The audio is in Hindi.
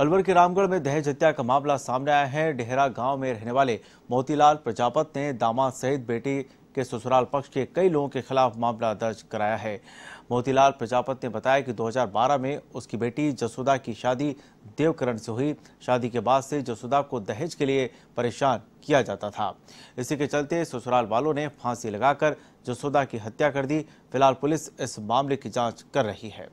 अलवर के रामगढ़ में दहेज हत्या का मामला सामने आया है डेहरा गांव में रहने वाले मोतीलाल प्रजापत ने दामाद सहित बेटी के ससुराल पक्ष के कई लोगों के खिलाफ मामला दर्ज कराया है मोतीलाल प्रजापत ने बताया कि 2012 में उसकी बेटी जसोदा की शादी देवकरण से हुई शादी के बाद से जसोदा को दहेज के लिए परेशान किया जाता था इसी के चलते ससुराल वालों ने फांसी लगाकर जसोदा की हत्या कर दी फिलहाल पुलिस इस मामले की जांच कर रही है